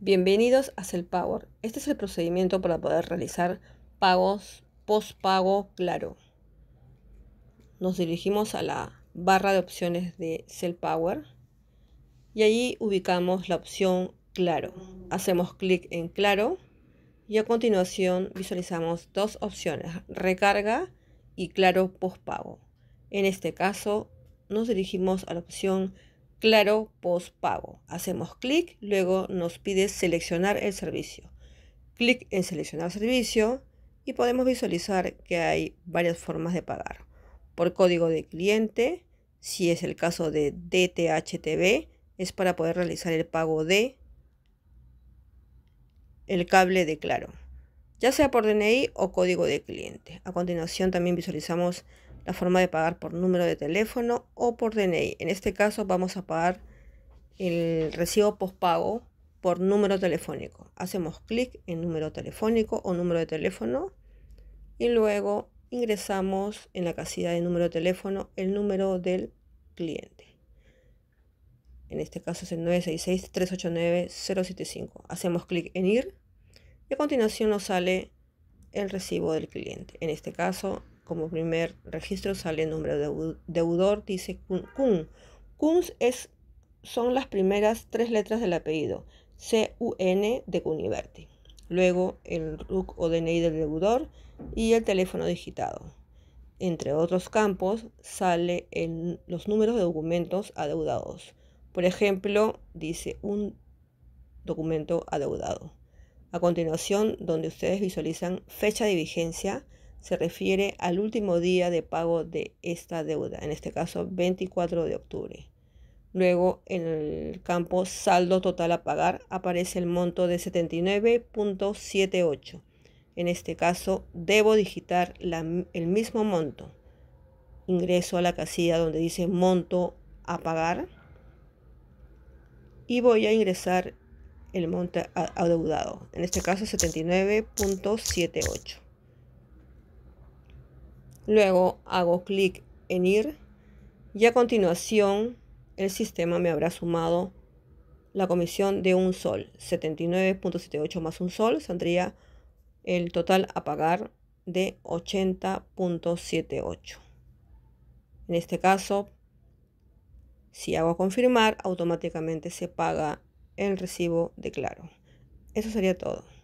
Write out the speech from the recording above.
Bienvenidos a Cell Power. Este es el procedimiento para poder realizar pagos post-pago claro. Nos dirigimos a la barra de opciones de Cell Power y allí ubicamos la opción claro. Hacemos clic en claro y a continuación visualizamos dos opciones, recarga y claro post-pago. En este caso nos dirigimos a la opción Claro Postpago. Hacemos clic, luego nos pide seleccionar el servicio. Clic en seleccionar servicio y podemos visualizar que hay varias formas de pagar. Por código de cliente, si es el caso de DTHTV, es para poder realizar el pago de el cable de Claro, ya sea por DNI o código de cliente. A continuación también visualizamos la forma de pagar por número de teléfono o por DNI. En este caso vamos a pagar el recibo postpago por número telefónico. Hacemos clic en número telefónico o número de teléfono y luego ingresamos en la casilla de número de teléfono el número del cliente. En este caso es el 966-389-075. Hacemos clic en ir y a continuación nos sale el recibo del cliente. En este caso como primer registro sale el nombre de deudor, dice Kun. CUN es, son las primeras tres letras del apellido, C-U-N de Cuniverti. Luego el RUC o DNI del deudor y el teléfono digitado. Entre otros campos sale el, los números de documentos adeudados. Por ejemplo, dice un documento adeudado. A continuación, donde ustedes visualizan fecha de vigencia, se refiere al último día de pago de esta deuda, en este caso 24 de octubre. Luego, en el campo saldo total a pagar aparece el monto de 79.78. En este caso, debo digitar el mismo monto. Ingreso a la casilla donde dice monto a pagar y voy a ingresar el monto adeudado. En este caso, 79.78. Luego hago clic en ir y a continuación el sistema me habrá sumado la comisión de un sol. 79.78 más un sol saldría el total a pagar de 80.78. En este caso, si hago confirmar, automáticamente se paga el recibo de Claro. Eso sería todo.